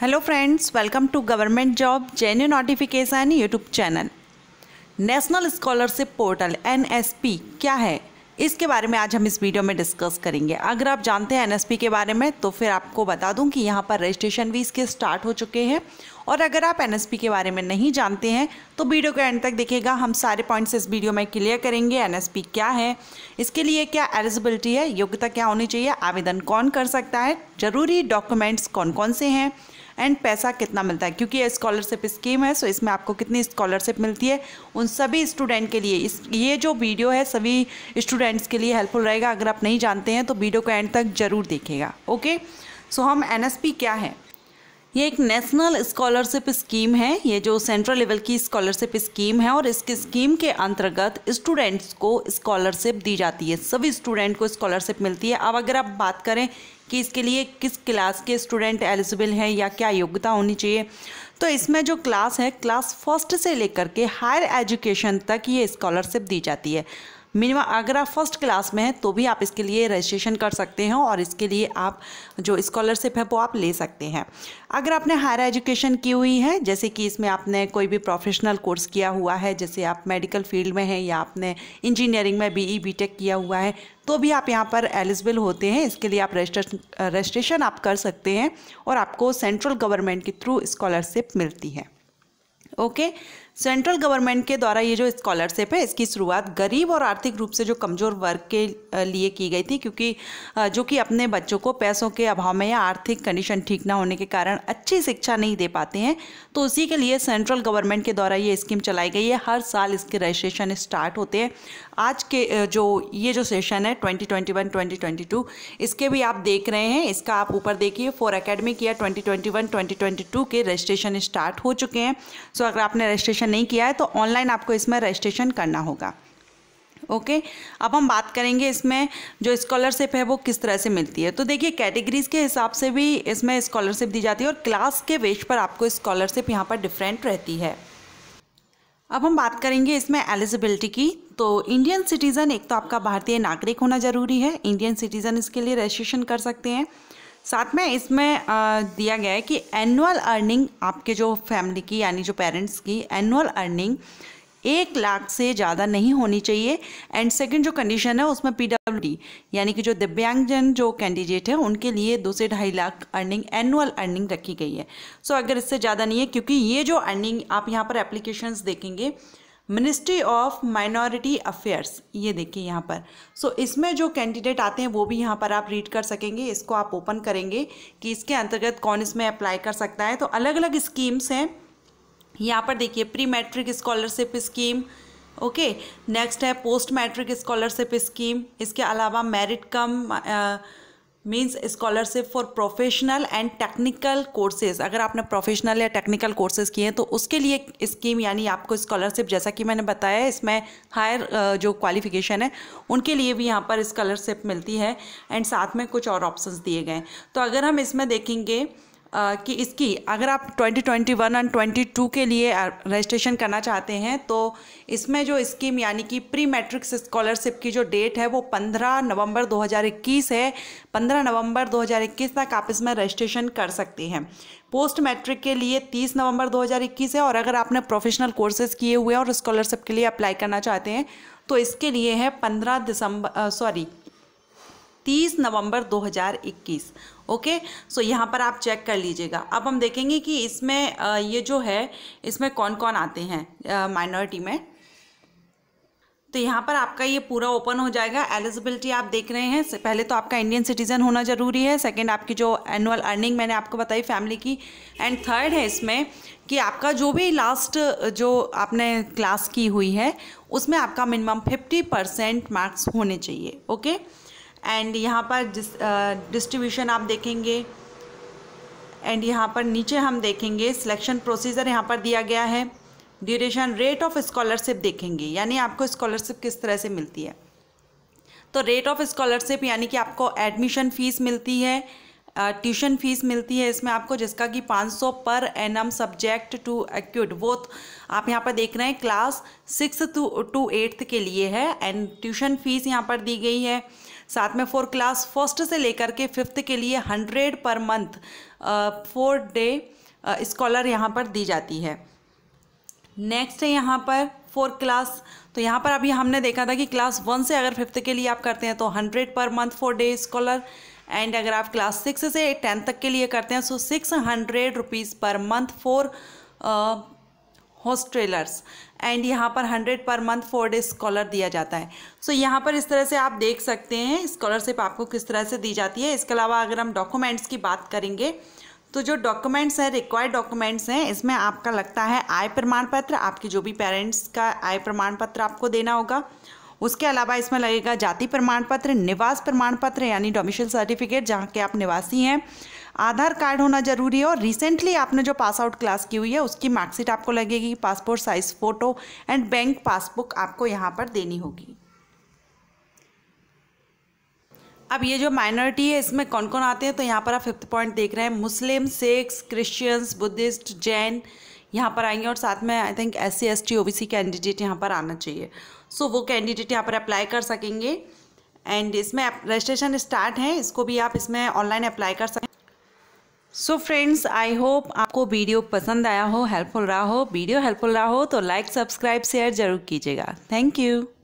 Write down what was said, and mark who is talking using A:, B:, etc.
A: Hello friends welcome to government job genuine notification YouTube channel national scholarship portal एन क्या है इसके बारे में आज हम इस वीडियो में डिस्कस करेंगे अगर आप जानते हैं एन के बारे में तो फिर आपको बता दूं कि यहाँ पर रजिस्ट्रेशन भी इसके स्टार्ट हो चुके हैं और अगर आप एन के बारे में नहीं जानते हैं तो वीडियो के एंड तक देखिएगा हम सारे पॉइंट्स इस वीडियो में क्लियर करेंगे एन क्या है इसके लिए क्या एलिजिबिलिटी है योग्यता क्या होनी चाहिए आवेदन कौन कर सकता है ज़रूरी डॉक्यूमेंट्स कौन कौन से हैं एंड पैसा कितना मिलता है क्योंकि ये स्कॉलरशिप स्कीम है सो इसमें आपको कितनी स्कॉलरशिप मिलती है उन सभी स्टूडेंट के लिए इस ये जो वीडियो है सभी स्टूडेंट्स के लिए हेल्पफुल रहेगा अगर आप नहीं जानते हैं तो वीडियो को एंड तक ज़रूर देखेगा ओके सो हम एन क्या है ये एक नेशनल स्कॉलरशिप स्कीम है ये जो सेंट्रल लेवल की स्कॉलरशिप स्कीम है और इसके स्कीम के अंतर्गत स्टूडेंट्स को स्कॉलरशिप दी जाती है सभी स्टूडेंट को स्कॉलरशिप मिलती है अब अगर आप बात करें कि इसके लिए किस क्लास के स्टूडेंट एलिजिबल हैं या क्या योग्यता होनी चाहिए तो इसमें जो क्लास है क्लास फर्स्ट से लेकर के हायर एजुकेशन तक ये स्कॉलरशिप दी जाती है मिनिमम अगर आप फर्स्ट क्लास में हैं तो भी आप इसके लिए रजिस्ट्रेशन कर सकते हैं और इसके लिए आप जो स्कॉलरशिप है वो आप ले सकते हैं अगर आपने हायर एजुकेशन की हुई है जैसे कि इसमें आपने कोई भी प्रोफेशनल कोर्स किया हुआ है जैसे आप मेडिकल फील्ड में हैं या आपने इंजीनियरिंग में बी ई e, किया हुआ है तो भी आप यहाँ पर एलिजिबल होते हैं इसके लिए आप रजिस्ट्रेशन आप कर सकते हैं और आपको सेंट्रल गवर्नमेंट के थ्रू स्कॉलरशिप मिलती है ओके okay? सेंट्रल गवर्नमेंट के द्वारा ये जो स्कॉलरशिप है इसकी शुरुआत गरीब और आर्थिक रूप से जो कमज़ोर वर्ग के लिए की गई थी क्योंकि जो कि अपने बच्चों को पैसों के अभाव में या आर्थिक कंडीशन ठीक ना होने के कारण अच्छी शिक्षा नहीं दे पाते हैं तो उसी के लिए सेंट्रल गवर्नमेंट के द्वारा ये स्कीम चलाई गई है हर साल इसके रजिस्ट्रेशन स्टार्ट होते हैं आज के जो ये जो सेशन है ट्वेंटी ट्वेंटी इसके भी आप देख रहे हैं इसका आप ऊपर देखिए for academic year twenty twenty के रजिस्ट्रेशन स्टार्ट हो चुके हैं सो अगर आपने रजिस्ट्रेशन रजिस्ट्रेशन नहीं किया है तो ऑनलाइन आपको इसमें रजिस्ट्रेशन करना होगा ओके okay? अब हम बात करेंगे इसमें जो स्कॉलरशिप है वो किस तरह से मिलती है तो देखिए कैटेगरीज के हिसाब से भी इसमें स्कॉलरशिप दी जाती है और क्लास के वेज पर आपको स्कॉलरशिप यहाँ पर डिफरेंट रहती है अब हम बात करेंगे इसमें एलिजिबिलिटी की तो इंडियन सिटीज़न एक तो आपका भारतीय नागरिक होना ज़रूरी है इंडियन सिटीज़न इसके लिए रजिस्ट्रेशन कर सकते हैं साथ में इसमें दिया गया है कि एनुअल अर्निंग आपके जो फैमिली की यानी जो पेरेंट्स की एनुअल अर्निंग एक लाख से ज़्यादा नहीं होनी चाहिए एंड सेकंड जो कंडीशन है उसमें पीडब्ल्यूडी यानी कि जो दिव्यांगजन जो कैंडिडेट है उनके लिए दो से ढाई लाख अर्निंग एनुअल अर्निंग रखी गई है सो so, अगर इससे ज़्यादा नहीं है क्योंकि ये जो अर्निंग आप यहाँ पर एप्लीकेशंस देखेंगे मिनिस्ट्री ऑफ माइनॉरिटी अफेयर्स ये देखिए यहाँ पर सो so, इसमें जो कैंडिडेट आते हैं वो भी यहाँ पर आप रीड कर सकेंगे इसको आप ओपन करेंगे कि इसके अंतर्गत कौन इसमें अप्लाई कर सकता है तो अलग अलग स्कीम्स हैं यहाँ पर देखिए pre matric scholarship scheme okay next है पोस्ट मैट्रिक स्कॉलरशिप स्कीम इसके अलावा merit cum uh, means scholarship for professional and technical courses अगर आपने प्रोफेशनल या टेक्निकल कोर्सेज किए हैं तो उसके लिए स्कीम यानी आपको स्कॉलरशिप जैसा कि मैंने बताया इसमें हायर जो क्वालिफिकेशन है उनके लिए भी यहाँ पर स्कॉलरशिप मिलती है एंड साथ में कुछ और ऑप्शंस दिए गए तो अगर हम इसमें देखेंगे कि इसकी अगर आप 2021 एंड 22 के लिए रजिस्ट्रेशन करना चाहते हैं तो इसमें जो स्कीम यानी कि प्री मैट्रिक स्कॉलरशिप की जो डेट है वो 15 नवंबर 2021 है 15 नवंबर 2021 तक आप इसमें रजिस्ट्रेशन कर सकते हैं पोस्ट मैट्रिक के लिए 30 नवंबर 2021 है और अगर आपने प्रोफेशनल कोर्सेज किए हुए हैं और स्कॉलरशिप के लिए अप्लाई करना चाहते हैं तो इसके लिए है पंद्रह दिसंबर सॉरी तीस नवंबर 2021 ओके सो यहाँ पर आप चेक कर लीजिएगा अब हम देखेंगे कि इसमें ये जो है इसमें कौन कौन आते हैं माइनॉरिटी में तो यहाँ पर आपका ये पूरा ओपन हो जाएगा एलिजिबिलिटी आप देख रहे हैं पहले तो आपका इंडियन सिटीज़न होना ज़रूरी है सेकंड आपकी जो एनुअल अर्निंग मैंने आपको बताई फैमिली की एंड थर्ड है इसमें कि आपका जो भी लास्ट जो आपने क्लास की हुई है उसमें आपका मिनिमम फिफ्टी परसेंट मार्क्स होने चाहिए ओके okay? एंड यहाँ पर डिस्ट्रीब्यूशन uh, आप देखेंगे एंड यहाँ पर नीचे हम देखेंगे सिलेक्शन प्रोसीजर यहाँ पर दिया गया है ड्यूरेशन रेट ऑफ स्कॉलरशिप देखेंगे यानी आपको स्कॉलरशिप किस तरह से मिलती है तो रेट ऑफ स्कॉलरशिप यानी कि आपको एडमिशन फ़ीस मिलती है ट्यूशन uh, फीस मिलती है इसमें आपको जिसका कि 500 per annum subject to acute वो तो आप यहाँ पर देख रहे हैं class six to to eighth के लिए है एंड ट्यूशन फीस यहाँ पर दी गई है साथ में फॉर क्लास फर्स्ट से लेकर के फिफ्थ के लिए hundred per month for day scholar यहाँ पर दी जाती है नेक्स्ट है यहाँ पर फोर क्लास तो यहाँ पर अभी हमने देखा था कि क्लास वन से अगर फिफ्थ के लिए आप करते हैं तो hundred per month for day scholar and अगर आप क्लास सिक्स से टेंथ तक के लिए करते हैं so six hundred rupees per month for hostellers and यहाँ पर hundred per month for day scholar दिया जाता है सो so, यहाँ पर इस तरह से आप देख सकते हैं स्कॉलरशिप आपको किस तरह से दी जाती है इसके अलावा अगर हम डॉक्यूमेंट्स की बात करेंगे तो जो डॉक्यूमेंट्स हैं रिक्वायर्ड डॉक्यूमेंट्स हैं इसमें आपका लगता है आय प्रमाण पत्र आपके जो भी पेरेंट्स का आय प्रमाण पत्र आपको देना होगा उसके अलावा इसमें लगेगा जाति प्रमाण पत्र निवास प्रमाण पत्र यानी डोमिशल सर्टिफिकेट जहाँ के आप निवासी हैं आधार कार्ड होना जरूरी है और रिसेंटली आपने जो पास आउट क्लास की हुई है उसकी मार्कशीट आपको लगेगी passport size photo and bank passbook आपको यहाँ पर देनी होगी अब ये जो माइनॉरिटी है इसमें कौन कौन आते हैं तो यहाँ पर आप फिफ्थ पॉइंट देख रहे हैं Muslims Sikhs Christians Buddhist Jain यहाँ पर आएंगे और साथ में I think S C S T O B C candidate यहाँ पर आना चाहिए सो so, वो कैंडिडेट यहाँ पर अप्लाई कर सकेंगे एंड इसमें रजिस्ट्रेशन स्टार्ट है इसको भी आप इसमें ऑनलाइन अप्लाई कर सकें सो फ्रेंड्स आई होप आपको वीडियो पसंद आया हो हेल्पफुल रहा हो वीडियो हेल्पफुल रहा हो तो लाइक सब्सक्राइब शेयर जरूर कीजिएगा थैंक यू